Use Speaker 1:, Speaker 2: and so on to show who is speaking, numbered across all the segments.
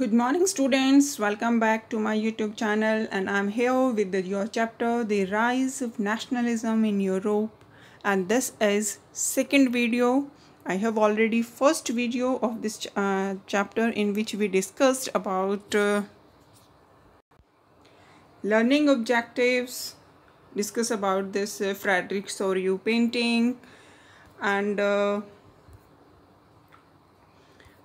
Speaker 1: Good morning students, welcome back to my YouTube channel and I'm here with the, your chapter The Rise of Nationalism in Europe and this is second video. I have already first video of this uh, chapter in which we discussed about uh, learning objectives, discuss about this uh, Frederick Soriu painting and uh,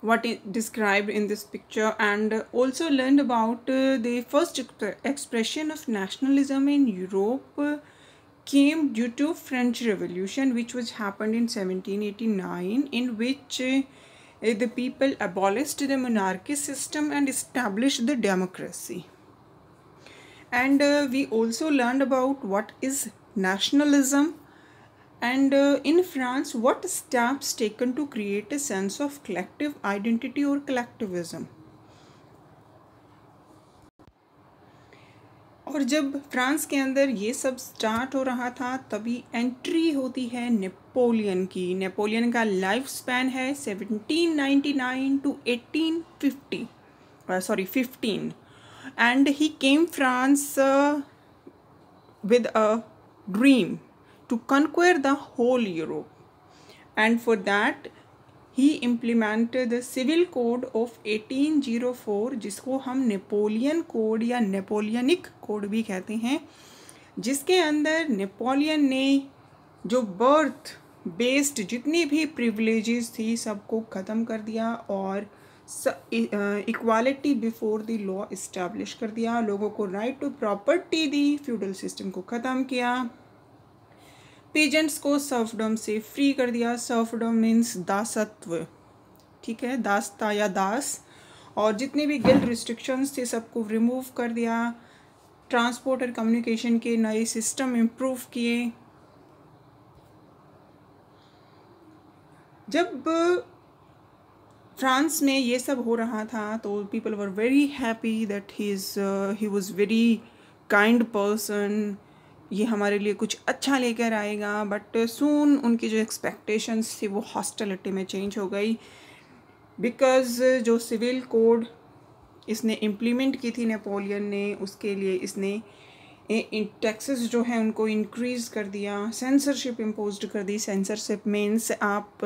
Speaker 1: what is described in this picture and also learned about uh, the first expression of nationalism in Europe uh, came due to French Revolution which was happened in 1789 in which uh, the people abolished the monarchy system and established the democracy. And uh, we also learned about what is nationalism and uh, in france what steps taken to create a sense of collective identity or collectivism और जब France के अंदर ये सब start हो रहा था तभी एंट्री होती है नेपोलियन की नेपोलियन का लाइफ स्पैन है 1799 to 1850 sorry 15 and he came France with a dream to conquer the whole Europe. And for that, he implemented civil code of 1804 जिसको हम नेपोलियन कोड या नेपोलियनिक कोड भी कहते हैं जिसके अंदर नेपोलियन ने जो बर्थ बेस्ड जितनी भी प्रिवलेज थी सबको ख़त्म कर दिया और equality before the law establish कर दिया लोगों को राइट टू प्रॉपर्टी दी फ्यूडल सिस्टम को ख़त्म किया पेजेंट्स को सर्फडम से फ्री कर दिया सर्फडम मीन्स दासत्व ठीक है दासता या दास और जितने भी गिल्ड रिस्ट्रिक्शंस थे सबको रिमूव कर दिया ट्रांसपोर्ट और कम्युनिकेशन के नए सिस्टम इम्प्रूव किए जब फ्रांस में ये सब हो रहा था तो people were very happy that he is he was very kind person ये हमारे लिए कुछ अच्छा लेकर आएगा बट सून उनकी जो एक्सपेक्टेशंस थी वो हॉस्टलिटी में चेंज हो गई बिकॉज़ जो सिविल कोड इसने इम्प्लीमेंट की थी नेपोलियन ने उसके लिए इसने इन टैक्सेस जो हैं उनको इंक्रीज़ कर दिया सेंसरशिप इम्पोज कर दी सेंसरशिप मीन्स आप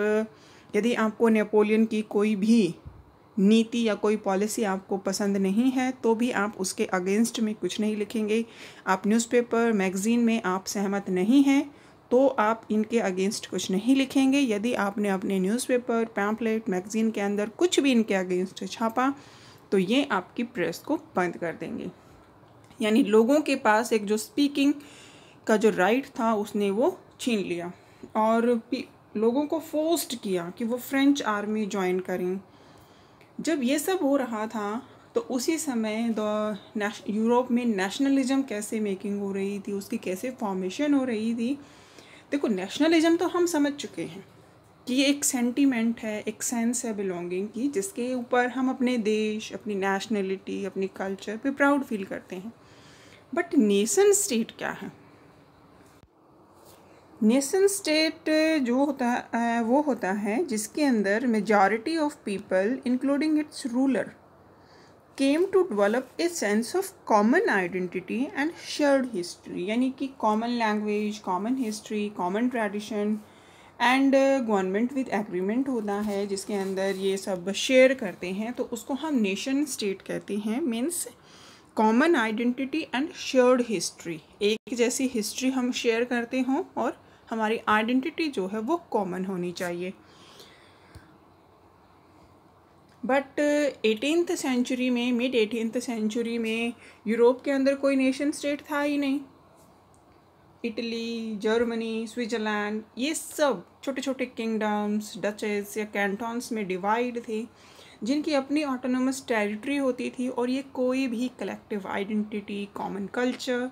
Speaker 1: यदि आपको नेपोलियन की कोई भी नीति या कोई पॉलिसी आपको पसंद नहीं है तो भी आप उसके अगेंस्ट में कुछ नहीं लिखेंगे आप न्यूज़पेपर मैगज़ीन में आप सहमत नहीं हैं तो आप इनके अगेंस्ट कुछ नहीं लिखेंगे यदि आपने अपने न्यूज़पेपर पैम्पलेट मैगज़ीन के अंदर कुछ भी इनके अगेंस्ट छापा तो ये आपकी प्रेस को बंद कर देंगे यानी लोगों के पास एक जो स्पीकिंग का जो राइट था उसने वो छीन लिया और लोगों को फोर्स्ड किया कि वो फ्रेंच आर्मी ज्वाइन करें जब ये सब हो रहा था तो उसी समय द यूरोप में नेशनलिज्म कैसे मेकिंग हो रही थी उसकी कैसे फॉर्मेशन हो रही थी देखो नेशनलिज्म तो हम समझ चुके हैं कि ये एक सेंटीमेंट है एक सेंस है बिलोंगिंग की जिसके ऊपर हम अपने देश अपनी नेशनलिटी अपनी कल्चर पे प्राउड फील करते हैं बट नेशन स्टेट क्या है नेशन स्टेट uh, जो होता है uh, वो होता है जिसके अंदर majority of people including its ruler came to develop a sense of common identity and shared history यानी कि common language common history common tradition and government with agreement होता है जिसके अंदर ये सब शेयर करते हैं तो उसको हम नेशन स्टेट कहते हैं means common identity and shared history एक जैसी हिस्ट्री हम शेयर करते हों और हमारी आइडेंटिटी जो है वो कॉमन होनी चाहिए बट एटीनथ सेंचुरी में मिड एटीनथ सेंचुरी में यूरोप के अंदर कोई नेशन स्टेट था ही नहीं इटली जर्मनी स्विट्ज़रलैंड ये सब छोटे छोटे किंगडम्स डचेस या कैंटॉन्स में डिवाइड थे जिनकी अपनी ऑटोनोमस टेरिटरी होती थी और ये कोई भी collective identity common culture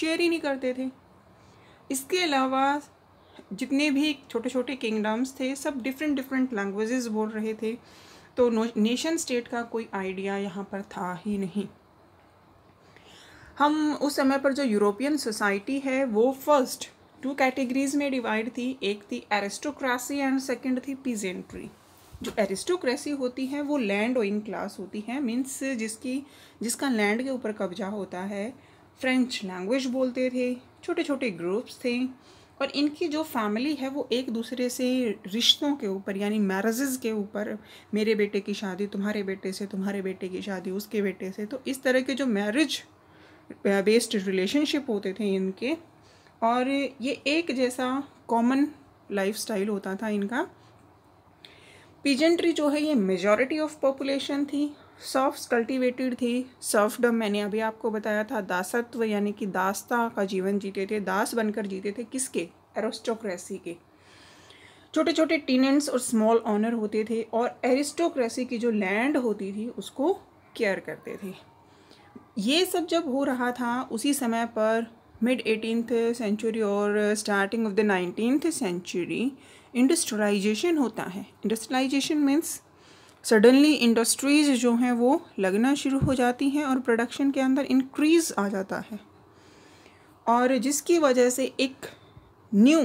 Speaker 1: share ही नहीं करते थे इसके अलावा जितने भी छोटे छोटे किंगडम्स थे सब डिफरेंट डिफरेंट लैंग्वेजेस बोल रहे थे तो नेशन स्टेट का कोई आइडिया यहाँ पर था ही नहीं हम उस समय पर जो यूरोपियन सोसाइटी है वो फर्स्ट टू कैटेगरीज में डिवाइड थी एक थी एरिस्टोक्रेसी एंड सेकेंड थी पीजेंट्री जो एरिस्टोक्रेसी होती है वो लैंड ओइंग क्लास होती है मीन्स जिसकी जिसका लैंड के ऊपर कब्जा होता है फ्रेंच लैंग्वेज बोलते थे छोटे छोटे ग्रुप्स थे और इनकी जो फैमिली है वो एक दूसरे से रिश्तों के ऊपर यानी मैरिजेस के ऊपर मेरे बेटे की शादी तुम्हारे बेटे से तुम्हारे बेटे की शादी उसके बेटे से तो इस तरह के जो मैरिज बेस्ड रिलेशनशिप होते थे इनके और ये एक जैसा कॉमन लाइफ होता था इनका पीजेंट्री जो है ये मेजॉरिटी ऑफ पॉपुलेशन थी सॉफ्ट कल्टिवेटेड थी सॉफ्टम मैंने अभी आपको बताया था दासत्व यानी कि दासता का जीवन जीते थे दास बनकर जीते थे किसके एरोस्टोक्रेसी के छोटे छोटे टीनेंट्स और स्मॉल ऑनर होते थे और एरिस्टोक्रेसी की जो लैंड होती थी उसको केयर करते थे ये सब जब हो रहा था उसी समय पर मिड एटीनथ सेंचुरी और starting of the nineteenth century industrialisation होता है इंडस्ट्रलाइजेशन मीन्स सडनली इंडस्ट्रीज़ जो हैं वो लगना शुरू हो जाती हैं और प्रोडक्शन के अंदर इंक्रीज़ आ जाता है और जिसकी वजह से एक न्यू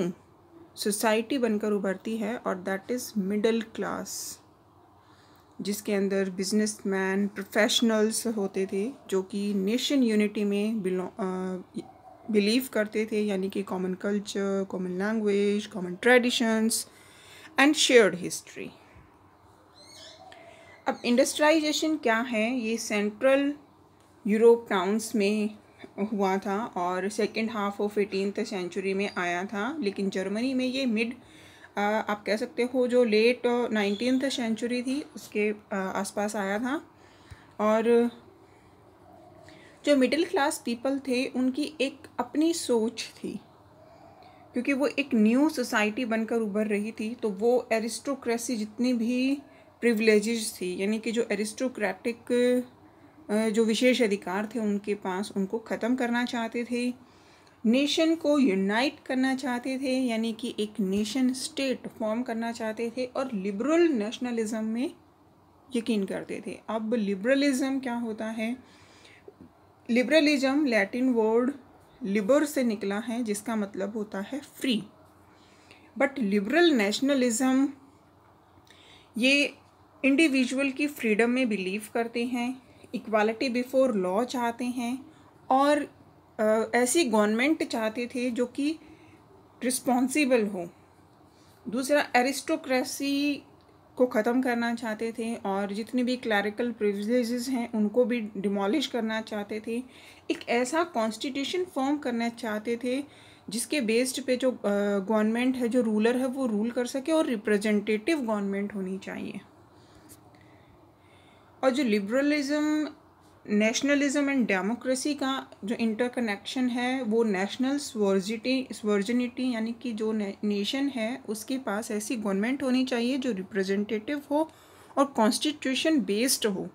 Speaker 1: सोसाइटी बनकर उभरती है और दैट इज़ मिडल क्लास जिसके अंदर बिजनेसमैन प्रोफेशनल्स होते थे जो कि नेशन यूनिटी में बिलीव करते थे यानी कि common culture common language common traditions and shared history अब इंडस्ट्राइजेशन क्या है ये सेंट्रल यूरोप टाउन्स में हुआ था और second half of eighteenth century में आया था लेकिन जर्मनी में ये मिड आप कह सकते हो जो लेट नाइनटीन सेंचुरी थी उसके आसपास आया था और जो मिडिल क्लास पीपल थे उनकी एक अपनी सोच थी क्योंकि वो एक न्यू सोसाइटी बनकर उभर रही थी तो वो एरिस्टोक्रेसी जितनी भी प्रिवलेज थी यानी कि जो एरिस्टोक्रेटिक जो विशेष अधिकार थे उनके पास उनको ख़त्म करना चाहते थे नेशन को यूनाइट करना चाहते थे यानी कि एक नेशन स्टेट फॉर्म करना चाहते थे और लिबरल नेशनलिज्म में यकीन करते थे अब लिबरलिज्म क्या होता है लिबरलिज्म लैटिन वर्ड लिबर से निकला है जिसका मतलब होता है फ्री बट लिबरल नेशनलिज्म ये इंडिविजुअल की फ्रीडम में बिलीव करते हैं इक्वालिटी बिफोर लॉ चाहते हैं और ऐसी गवर्नमेंट चाहते थे जो कि रिस्पॉन्सिबल हो दूसरा एरिस्टोक्रेसी को ख़त्म करना चाहते थे और जितने भी क्लैरिकल प्रिविलेजेस हैं उनको भी डिमोलिश करना चाहते थे एक ऐसा कॉन्स्टिट्यूशन फॉर्म करना चाहते थे जिसके बेस्ड पे जो गवर्नमेंट है जो रूलर है वो रूल कर सके और रिप्रेजेंटेटिव गवर्नमेंट होनी चाहिए और जो लिबरलिज़म नेशनलिज्म एंड डेमोक्रेसी का जो इंटरकनेक्शन है वो नेशनल स्वर्जिटी स्वर्जनिटी यानी कि जो नेशन है उसके पास ऐसी गवर्नमेंट होनी चाहिए जो रिप्रेजेंटेटिव हो और कॉन्स्टिट्यूशन बेस्ड हो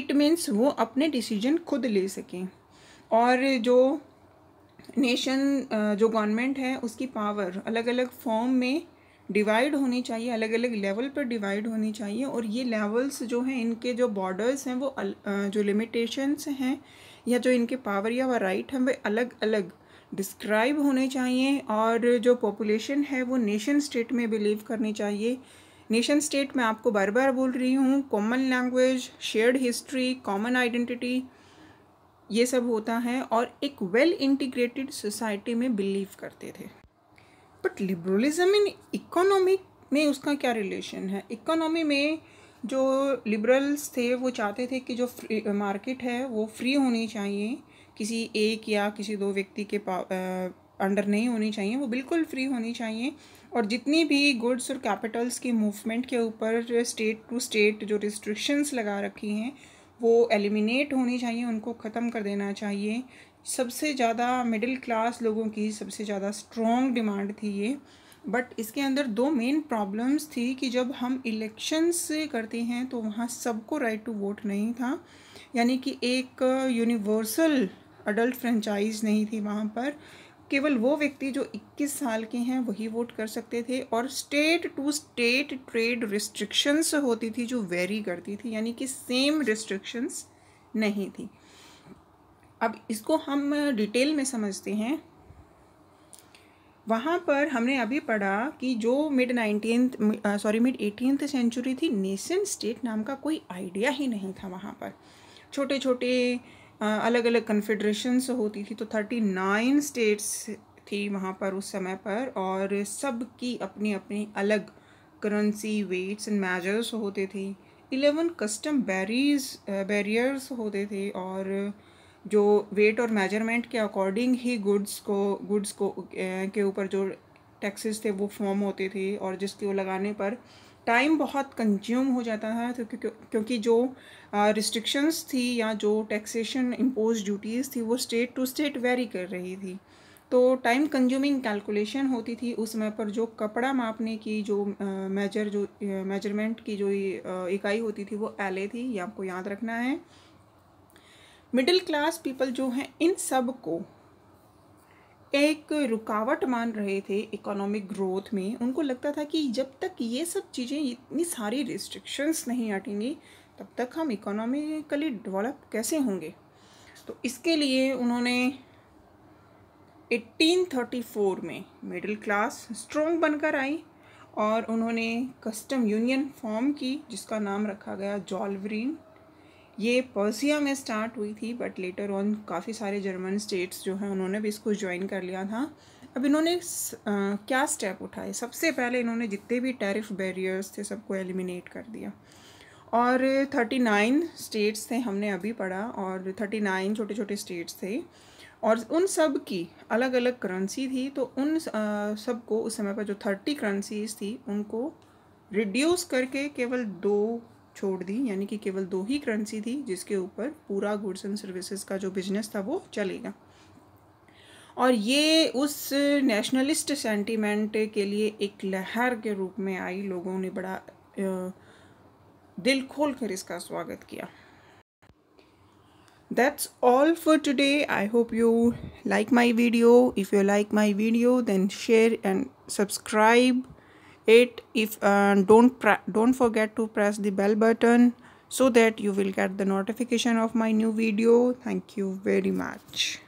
Speaker 1: इट मीन्स वो अपने डिसीजन खुद ले सकें और जो नेशन जो गवर्नमेंट है उसकी पावर अलग अलग फॉर्म में डिवाइड होनी चाहिए अलग अलग लेवल पर डिवाइड होनी चाहिए और ये लेवल्स जो हैं इनके जो बॉर्डर्स हैं वो अल, जो लिमिटेशंस हैं या जो इनके पावर या व राइट हैं वे अलग अलग डिस्क्राइब होने चाहिए और जो पॉपुलेशन है वो नेशन स्टेट में बिलीव करनी चाहिए नेशन स्टेट में आपको बार बार बोल रही हूँ common language shared history common identity ये सब होता है और एक वेल इंटीग्रेटेड सोसाइटी में बिलीव करते थे बट लिबरलिज्म इन इकोनॉमिक में उसका क्या रिलेशन है इकोनॉमी में जो लिबरल्स थे वो चाहते थे कि जो फ्री मार्केट है वो फ्री होनी चाहिए किसी एक या किसी दो व्यक्ति के पा अंडर नहीं होनी चाहिए वो बिल्कुल फ्री होनी चाहिए और जितनी भी गुड्स और कैपिटल्स की मूवमेंट के ऊपर स्टेट टू स्टेट जो रिस्ट्रिक्शंस लगा रखी हैं वो एलिमिनेट होनी चाहिए उनको ख़त्म कर देना चाहिए सबसे ज़्यादा मिडिल क्लास लोगों की सबसे ज़्यादा स्ट्रॉन्ग डिमांड थी ये बट इसके अंदर दो मेन प्रॉब्लम्स थी कि जब हम इलेक्शंस करते हैं तो वहाँ सबको राइट टू वोट नहीं था यानी कि एक यूनिवर्सल अडल्ट फ्रेंचाइज नहीं थी वहाँ पर केवल वो व्यक्ति जो 21 साल के हैं वही वोट कर सकते थे और state to state trade restrictions होती थी जो वेरी करती थी यानी कि सेम रिस्ट्रिक्शंस नहीं थी अब इसको हम डिटेल में समझते हैं वहाँ पर हमने अभी पढ़ा कि जो mid nineteen sorry mid eighteenth century थी नेशन स्टेट नाम का कोई आइडिया ही नहीं था वहाँ पर छोटे छोटे अलग अलग कन्फेडरेशन्स होती थी तो थर्टी नाइन स्टेट्स थी वहाँ पर उस समय पर और सब की अपनी अपनी अलग करेंसी वेट्स एंड मेजर्स होते थे इलेवन कस्टम बैरीज बैरियर्स होते थे और uh, जो वेट और मेजरमेंट के अकॉर्डिंग ही गुड्स को गुड्स को eh, के ऊपर जो टैक्सेस थे वो फॉर्म होते थे और जिसके वो लगाने पर टाइम बहुत कंज्यूम हो जाता था तो क्योंकि जो रिस्ट्रिक्शंस ah, थी या जो टैक्सेशन इम्पोज ड्यूटीज़ थी वो स्टेट टू स्टेट वेरी कर रही थी तो टाइम कंज्यूमिंग कैलकुलेशन होती थी उस समय पर जो कपड़ा मापने की जो मेजर eh, जो मेजरमेंट eh, की जो इकाई होती थी वो एल थी ये आपको याद रखना है मिडिल क्लास पीपल जो हैं इन सब को एक रुकावट मान रहे थे इकोनॉमिक ग्रोथ में उनको लगता था कि जब तक ये सब चीज़ें इतनी सारी रिस्ट्रिक्शंस नहीं हटेंगी तब तक हम इकोनॉमिकली डेवलप कैसे होंगे तो इसके लिए उन्होंने 1834 में मिडिल क्लास स्ट्रोंग बनकर आई और उन्होंने कस्टम यूनियन फॉर्म की जिसका नाम रखा गया जॉलवरीन ये पर्सिया में स्टार्ट हुई थी बट लेटर ऑन काफ़ी सारे जर्मन स्टेट्स जो हैं उन्होंने भी इसको ज्वाइन कर लिया था अब इन्होंने स, आ, क्या स्टेप उठाए सबसे पहले इन्होंने जितने भी टैरिफ बैरियर्स थे सबको एलिमिनेट कर दिया और थर्टी नाइन स्टेट्स थे हमने अभी पढ़ा और थर्टी नाइन छोटे छोटे स्टेट्स थे और उन सब की अलग अलग करेंसी थी तो उन सबको उस समय पर जो थर्टी करेंसीज थी उनको रिड्यूस करके केवल दो छोड़ दी यानी कि केवल दो ही करेंसी थी जिसके ऊपर पूरा गुड्स एंड सर्विसेज का जो बिजनेस था वो चलेगा और ये उस नेशनलिस्ट सेंटीमेंट के लिए एक लहर के रूप में आई लोगों ने बड़ा दिल खोल कर इसका स्वागत किया that's all for today I hope you like my video if you like my video then share and subscribe It if uh, don't don't forget to press the bell button so that you will get the notification of my new video thank you very much